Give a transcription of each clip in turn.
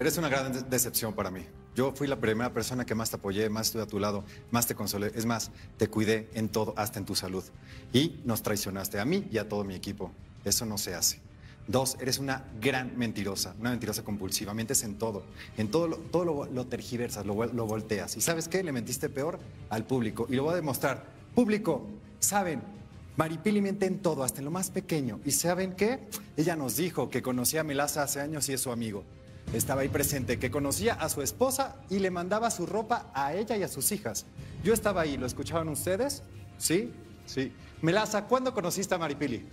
Eres una gran decepción para mí. Yo fui la primera persona que más te apoyé, más estuve a tu lado, más te consolé. Es más, te cuidé en todo, hasta en tu salud. Y nos traicionaste a mí y a todo mi equipo. Eso no se hace. Dos, eres una gran mentirosa, una mentirosa compulsiva. Mientes en todo. En todo lo, todo lo, tergiversas, lo, lo volteas. ¿Y sabes qué? Le mentiste peor al público. Y lo voy a demostrar. Público, saben, Maripili miente en todo, hasta en lo más pequeño. ¿Y saben qué? Ella nos dijo que conocía a Melaza hace años y es su amigo. Estaba ahí presente, que conocía a su esposa y le mandaba su ropa a ella y a sus hijas. Yo estaba ahí, ¿lo escuchaban ustedes? Sí, sí. Melaza, ¿cuándo conociste a Maripili?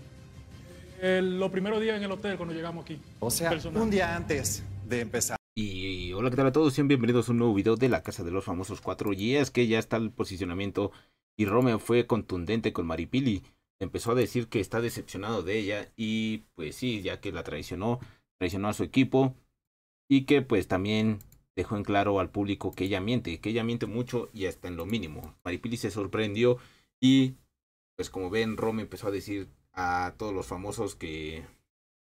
lo primero día en el hotel cuando llegamos aquí. O sea, un día antes de empezar. Y hola, ¿qué tal a todos? bienvenidos a un nuevo video de la Casa de los Famosos 4. días que ya está el posicionamiento y Romeo fue contundente con Maripili. Empezó a decir que está decepcionado de ella y pues sí, ya que la traicionó, traicionó a su equipo y que pues también dejó en claro al público que ella miente, que ella miente mucho y hasta en lo mínimo. Maripili se sorprendió y pues como ven, Rome empezó a decir a todos los famosos que,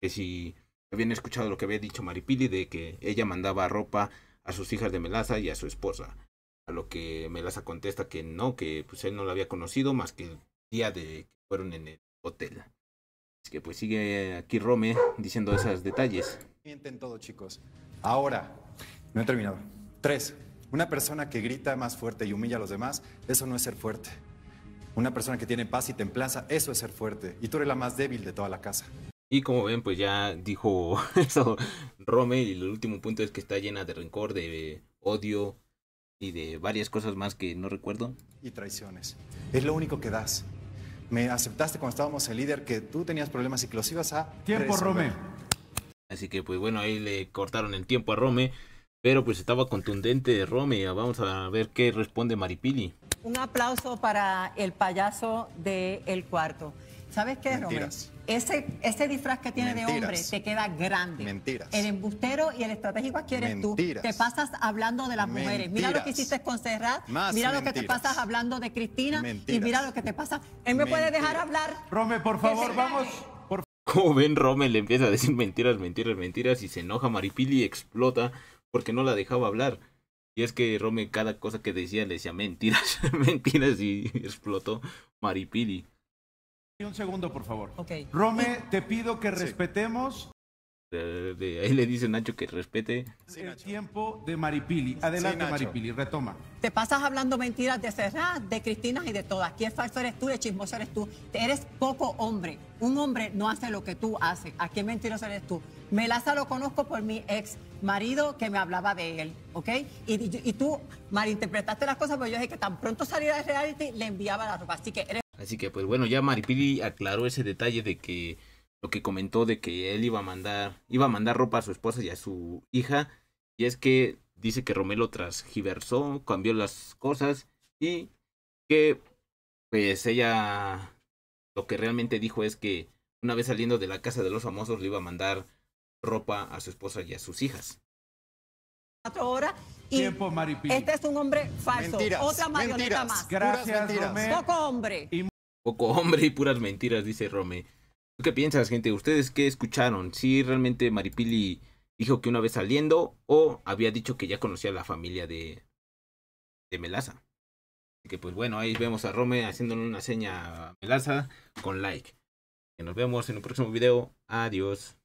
que si habían escuchado lo que había dicho Maripili de que ella mandaba ropa a sus hijas de Melaza y a su esposa. A lo que Melaza contesta que no, que pues él no la había conocido más que el día de que fueron en el hotel. Así que pues sigue aquí Rome diciendo esos detalles mienten todo, chicos. Ahora, no he terminado. Tres, una persona que grita más fuerte y humilla a los demás, eso no es ser fuerte. Una persona que tiene paz y templanza, eso es ser fuerte. Y tú eres la más débil de toda la casa. Y como ven, pues ya dijo eso Rome, y el último punto es que está llena de rencor, de odio y de varias cosas más que no recuerdo. Y traiciones. Es lo único que das. Me aceptaste cuando estábamos el líder que tú tenías problemas y a. Tiempo, Así que pues bueno, ahí le cortaron el tiempo a Rome, pero pues estaba contundente Rome. Vamos a ver qué responde Maripili. Un aplauso para el payaso del El cuarto. ¿Sabes qué, Rome? Ese, ese disfraz que tiene de hombre te queda grande. Mentiras. El embustero y el estratégico aquí eres Mentiras. tú. Te pasas hablando de las mujeres. Mira lo que hiciste con Serrat. Más mira lo que te pasas hablando de Cristina. Y mira lo que te pasa. Él me puede dejar hablar. Rome, por favor, vamos. Como ven, Rome le empieza a decir mentiras, mentiras, mentiras y se enoja. Maripili explota porque no la dejaba hablar. Y es que Rome, cada cosa que decía le decía mentiras, mentiras y explotó Maripili. Un segundo, por favor. Okay. Rome, te pido que respetemos ahí le dice Nacho que respete. el tiempo de Maripili. Adelante, Maripili, retoma. Te pasas hablando mentiras de Serrat, de Cristina y de todas. ¿Quién falso eres tú de chismoso eres tú? Eres poco hombre. Un hombre no hace lo que tú haces. ¿A quién mentiroso eres tú? Melaza lo conozco por mi ex marido que me hablaba de él, ¿ok? Y, tú malinterpretaste las cosas, pero yo dije que tan pronto saliera de reality le enviaba la ropa. Así que eres... Así que, pues bueno, ya Maripili aclaró ese detalle de que lo que comentó de que él iba a mandar, iba a mandar ropa a su esposa y a su hija, y es que dice que Romelo transgiversó, cambió las cosas y que pues ella lo que realmente dijo es que una vez saliendo de la casa de los famosos le iba a mandar ropa a su esposa y a sus hijas. este es un hombre falso, otra marioneta más. Poco hombre. Poco hombre y puras mentiras, dice Romero. ¿Tú qué piensas, gente? ¿Ustedes qué escucharon? ¿Si realmente Maripili dijo que una vez saliendo o había dicho que ya conocía a la familia de, de Melaza? Así que pues bueno, ahí vemos a Rome haciéndole una seña a Melaza con like. Que nos vemos en un próximo video. Adiós.